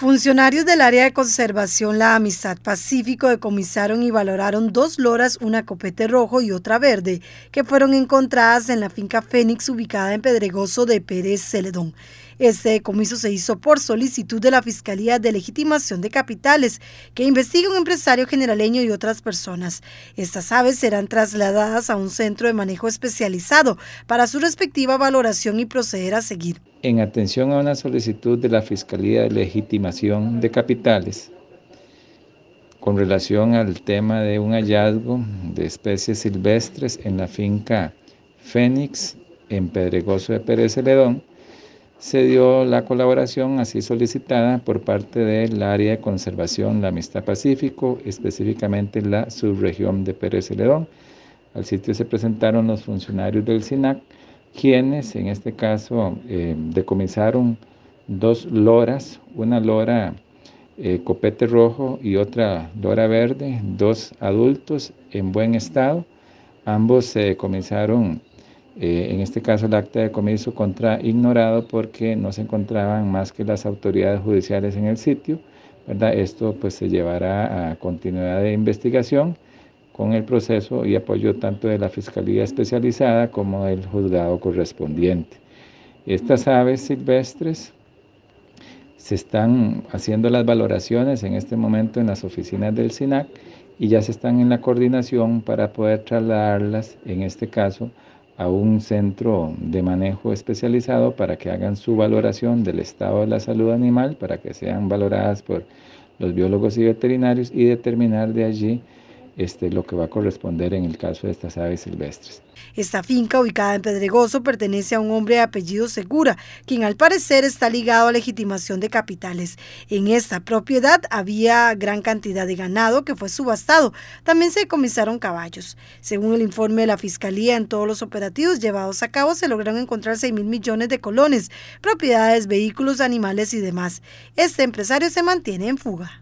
Funcionarios del área de conservación La Amistad Pacífico decomisaron y valoraron dos loras, una copete rojo y otra verde, que fueron encontradas en la finca Fénix ubicada en Pedregoso de Pérez Celedón. Este comiso se hizo por solicitud de la Fiscalía de Legitimación de Capitales, que investiga un empresario generaleño y otras personas. Estas aves serán trasladadas a un centro de manejo especializado para su respectiva valoración y proceder a seguir. En atención a una solicitud de la Fiscalía de Legitimación de Capitales, con relación al tema de un hallazgo de especies silvestres en la finca Fénix en Pedregoso de Pérez Celedón, se dio la colaboración así solicitada por parte del área de conservación La Amistad Pacífico, específicamente la subregión de Pérez Celedón. Al sitio se presentaron los funcionarios del SINAC, quienes en este caso eh, decomisaron dos loras, una lora eh, copete rojo y otra lora verde, dos adultos en buen estado. Ambos se decomisaron eh, en este caso, el acta de comienzo contra ignorado porque no se encontraban más que las autoridades judiciales en el sitio. Esto pues, se llevará a continuidad de investigación con el proceso y apoyo tanto de la Fiscalía Especializada como del juzgado correspondiente. Estas aves silvestres se están haciendo las valoraciones en este momento en las oficinas del SINAC y ya se están en la coordinación para poder trasladarlas, en este caso, a un centro de manejo especializado para que hagan su valoración del estado de la salud animal, para que sean valoradas por los biólogos y veterinarios y determinar de allí este, lo que va a corresponder en el caso de estas aves silvestres. Esta finca, ubicada en Pedregoso, pertenece a un hombre de apellido Segura, quien al parecer está ligado a legitimación de capitales. En esta propiedad había gran cantidad de ganado que fue subastado. También se comisaron caballos. Según el informe de la Fiscalía, en todos los operativos llevados a cabo se lograron encontrar 6 mil millones de colones, propiedades, vehículos, animales y demás. Este empresario se mantiene en fuga.